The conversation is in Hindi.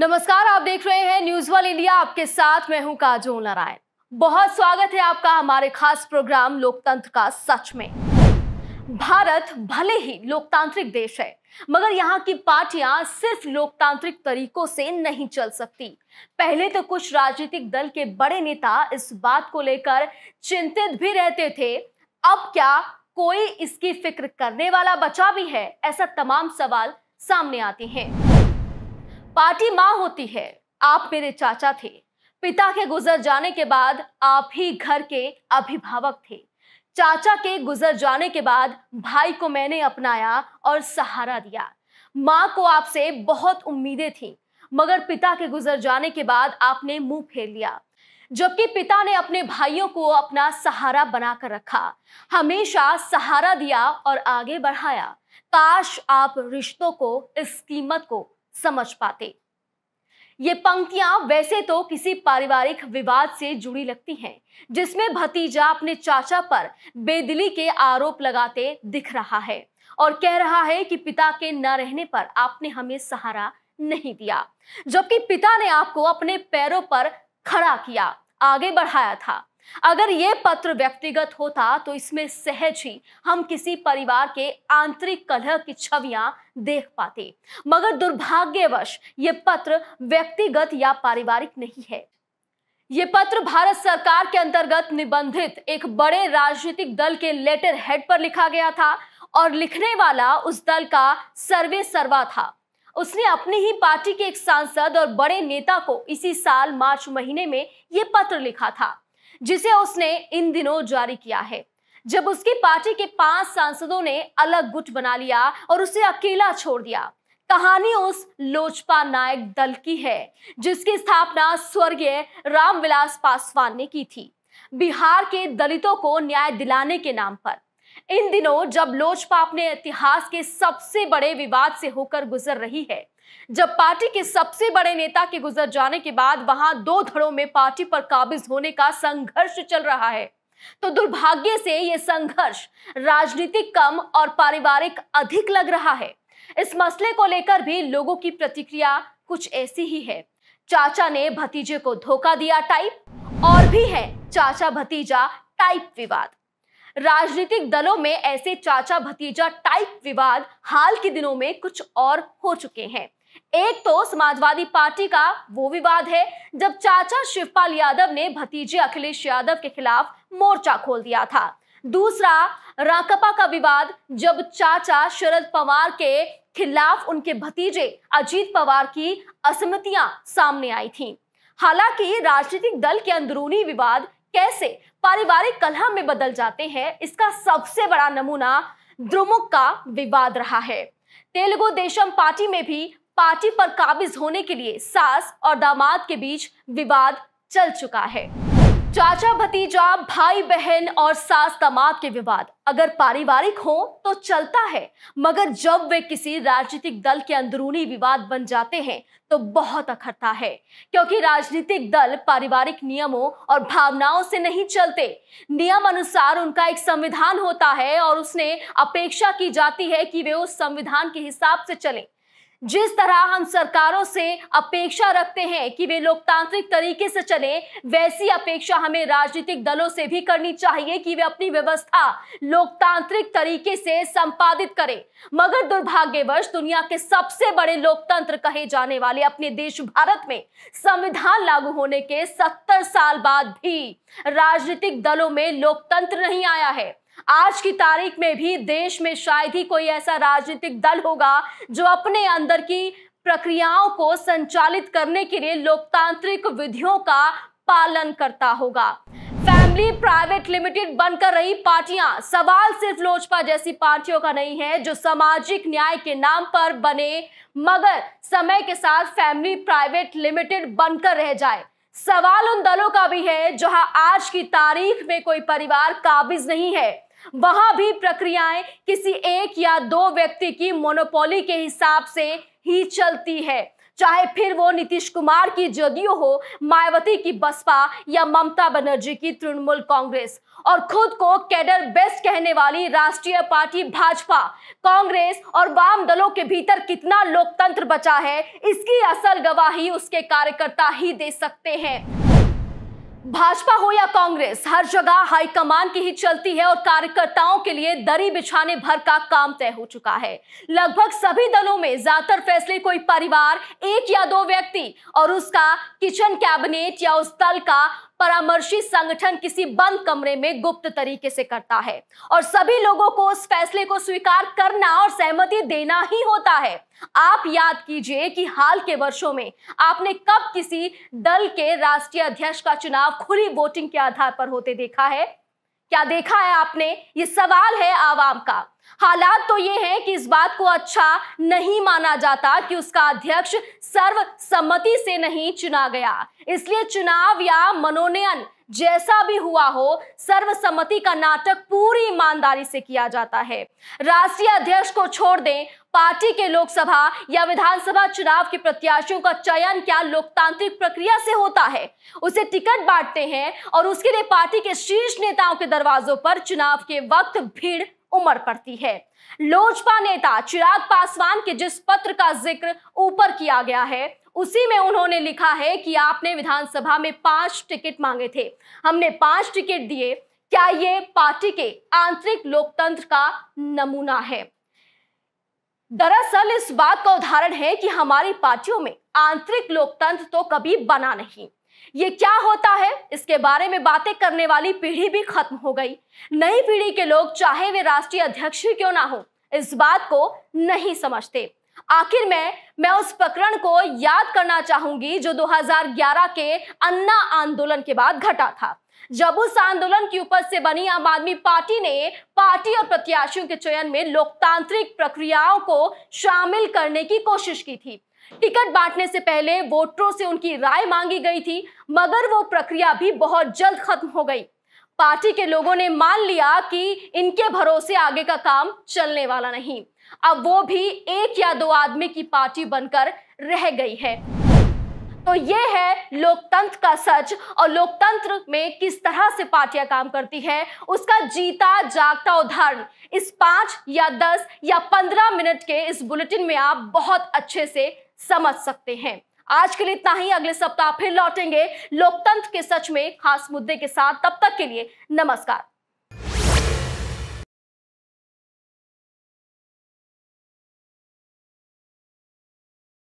नमस्कार आप देख रहे हैं न्यूज वन इंडिया आपके साथ मैं हूं काजोल नारायण बहुत स्वागत है आपका हमारे खास प्रोग्राम लोकतंत्र का सच में भारत भले ही लोकतांत्रिक देश है मगर यहाँ की पार्टियां सिर्फ लोकतांत्रिक तरीकों से नहीं चल सकती पहले तो कुछ राजनीतिक दल के बड़े नेता इस बात को लेकर चिंतित भी रहते थे अब क्या कोई इसकी फिक्र करने वाला बचा भी है ऐसा तमाम सवाल सामने आते हैं पार्टी माँ होती है आप मेरे चाचा थे पिता के गुजर जाने के बाद आप ही घर के अभिभावक थे चाचा के गुजर जाने के बाद भाई को मैंने अपनाया और सहारा दिया माँ को आपसे बहुत उम्मीदें थी मगर पिता के गुजर जाने के बाद आपने मुंह फेर लिया जबकि पिता ने अपने भाइयों को अपना सहारा बनाकर रखा हमेशा सहारा दिया और आगे बढ़ाया काश आप रिश्तों को इस कीमत को समझ पाते ये पंक्तियां वैसे तो किसी पारिवारिक विवाद से जुड़ी लगती हैं जिसमें भतीजा अपने चाचा पर बेदिली के आरोप लगाते दिख रहा है और कह रहा है कि पिता के न रहने पर आपने हमें सहारा नहीं दिया जबकि पिता ने आपको अपने पैरों पर खड़ा किया आगे बढ़ाया था अगर ये पत्र व्यक्तिगत होता तो इसमें सहज ही हम किसी परिवार के आंतरिक कलह की छवियां देख पाते मगर दुर्भाग्यवश ये पत्र व्यक्तिगत या पारिवारिक नहीं है ये पत्र भारत सरकार के अंतर्गत निबंधित एक बड़े राजनीतिक दल के लेटर हेड पर लिखा गया था और लिखने वाला उस दल का सर्वे सर्वा था उसने अपनी ही पार्टी के एक सांसद और बड़े नेता को इसी साल मार्च महीने में ये पत्र लिखा था जिसे उसने इन दिनों जारी किया है जब उसकी पार्टी के पांच सांसदों ने अलग गुट बना लिया और उसे अकेला छोड़ दिया कहानी उस लोजपा नायक दल की है जिसकी स्थापना स्वर्गीय रामविलास पासवान ने की थी बिहार के दलितों को न्याय दिलाने के नाम पर इन दिनों जब लोजपा अपने इतिहास के सबसे बड़े विवाद से होकर गुजर रही है जब पार्टी के सबसे बड़े नेता के गुजर जाने के बाद वहां दो धड़ों में पार्टी पर काबिज होने का संघर्ष चल रहा है तो दुर्भाग्य से यह संघर्ष राजनीतिक कम और पारिवारिक अधिक लग रहा है इस मसले को लेकर भी लोगों की प्रतिक्रिया कुछ ऐसी ही है चाचा ने भतीजे को धोखा दिया टाइप और भी है चाचा भतीजा टाइप विवाद राजनीतिक दलों में ऐसे चाचा भतीजा टाइप विवाद हाल के दिनों में कुछ और हो चुके हैं एक तो समाजवादी पार्टी का वो विवाद है जब चाचा शिवपाल यादव ने भतीजे अखिलेश यादव के खिलाफ मोर्चा खोल दिया था दूसरा राकपा का विवाद जब चाचा शरद पवार के खिलाफ उनके भतीजे अजीत पवार की असमतियां सामने आई थी हालांकि राजनीतिक दल के अंदरूनी विवाद कैसे पारिवारिक कलह में बदल जाते हैं इसका सबसे बड़ा नमूना द्रुमुक का विवाद रहा है तेलुगु देशम पार्टी में भी पार्टी पर काबिज होने के लिए सास और दामाद के बीच विवाद चल चुका है चाचा भतीजा भाई बहन और सास दामाद के विवाद अगर पारिवारिक हो तो चलता है मगर जब वे किसी राजनीतिक दल के अंदरूनी विवाद बन जाते हैं तो बहुत अखरता है क्योंकि राजनीतिक दल पारिवारिक नियमों और भावनाओं से नहीं चलते नियम अनुसार उनका एक संविधान होता है और उसने अपेक्षा की जाती है कि वे उस संविधान के हिसाब से चलें जिस तरह हम सरकारों से अपेक्षा रखते हैं कि वे लोकतांत्रिक तरीके से चलें वैसी अपेक्षा हमें राजनीतिक दलों से भी करनी चाहिए कि वे अपनी व्यवस्था लोकतांत्रिक तरीके से संपादित करें मगर दुर्भाग्यवश दुनिया के सबसे बड़े लोकतंत्र कहे जाने वाले अपने देश भारत में संविधान लागू होने के सत्तर साल बाद भी राजनीतिक दलों में लोकतंत्र नहीं आया है आज की तारीख में भी देश में शायद ही कोई ऐसा राजनीतिक दल होगा जो अपने अंदर की प्रक्रियाओं को संचालित करने के लिए लोकतांत्रिक विधियों का पालन करता होगा फैमिली प्राइवेट लिमिटेड बनकर रही पार्टियां सवाल सिर्फ लोजपा जैसी पार्टियों का नहीं है जो सामाजिक न्याय के नाम पर बने मगर समय के साथ फैमिली प्राइवेट लिमिटेड बनकर रह जाए सवाल उन दलों का भी है जहां आज की तारीख में कोई परिवार काबिज नहीं है वहां भी प्रक्रियाएं किसी एक या दो व्यक्ति की मोनोपोली के हिसाब से ही चलती है चाहे फिर वो नीतीश कुमार की जदयू हो मायावती की बसपा या ममता बनर्जी की तृणमूल कांग्रेस और खुद को कैडर बेस्ट कहने वाली राष्ट्रीय पार्टी भाजपा कांग्रेस और वाम दलों के भीतर कितना लोकतंत्र बचा है इसकी असल गवाही उसके कार्यकर्ता ही दे सकते हैं भाजपा हो या कांग्रेस हर जगह हाईकमान की ही चलती है और कार्यकर्ताओं के लिए दरी बिछाने भर का काम तय हो चुका है लगभग सभी दलों में ज्यादातर फैसले कोई परिवार एक या दो व्यक्ति और उसका किचन कैबिनेट या उस दल का परामर्शी संगठन किसी बंद कमरे में गुप्त तरीके से करता है और सभी लोगों को उस फैसले को स्वीकार करना और सहमति देना ही होता है आप याद कीजिए कि हाल के वर्षों में आपने कब किसी दल के राष्ट्रीय अध्यक्ष का चुनाव खुली वोटिंग के आधार पर होते देखा है क्या देखा है आपने ये सवाल है आवाम का हालात तो ये हैं कि इस बात को अच्छा नहीं माना जाता कि उसका अध्यक्ष सर्वसम्मति से नहीं चुना गया इसलिए चुनाव या मनोनयन जैसा भी हुआ हो सर्वसम्मति का नाटक पूरी ईमानदारी से किया जाता है राष्ट्रीय अध्यक्ष को छोड़ दें पार्टी के लोकसभा या विधानसभा चुनाव के प्रत्याशियों का चयन क्या लोकतांत्रिक प्रक्रिया से होता है उसे टिकट बांटते हैं और उसके लिए पार्टी के शीर्ष नेताओं के दरवाजों पर चुनाव के वक्त भीड़ उमड़ पड़ती है लोजपा नेता चिराग पासवान के जिस पत्र का जिक्र ऊपर किया गया है उसी में उन्होंने लिखा है कि आपने विधानसभा में पांच टिकट मांगे थे हमने पांच टिकट दिए क्या ये पार्टी के आंतरिक लोकतंत्र का नमूना है दरअसल इस बात का उदाहरण है कि हमारी पार्टियों में आंतरिक लोकतंत्र तो कभी बना नहीं ये क्या होता है इसके बारे में बातें करने वाली पीढ़ी भी खत्म हो गई नई पीढ़ी के लोग चाहे वे राष्ट्रीय अध्यक्ष क्यों ना हो इस बात को नहीं समझते आखिर में मैं उस प्रकरण को याद करना चाहूंगी जो 2011 के अन्ना आंदोलन के बाद घटा था जब उस आंदोलन की उपज से बनी आम आदमी पार्टी ने पार्टी और प्रत्याशियों के चयन में लोकतांत्रिक प्रक्रियाओं को शामिल करने की कोशिश की थी टिकट बांटने से पहले वोटरों से उनकी राय मांगी गई थी मगर वो प्रक्रिया भी बहुत जल्द खत्म हो गई पार्टी के लोगों ने मान लिया कि इनके भरोसे आगे का काम चलने वाला नहीं अब वो भी एक या दो आदमी की पार्टी बनकर रह गई है तो ये है लोकतंत्र का सच और लोकतंत्र में किस तरह से पार्टियां काम करती है उसका जीता जागता उदाहरण इस पांच या दस या पंद्रह मिनट के इस बुलेटिन में आप बहुत अच्छे से समझ सकते हैं आज के लिए इतना ही अगले सप्ताह फिर लौटेंगे लोकतंत्र के सच में खास मुद्दे के साथ तब तक के लिए नमस्कार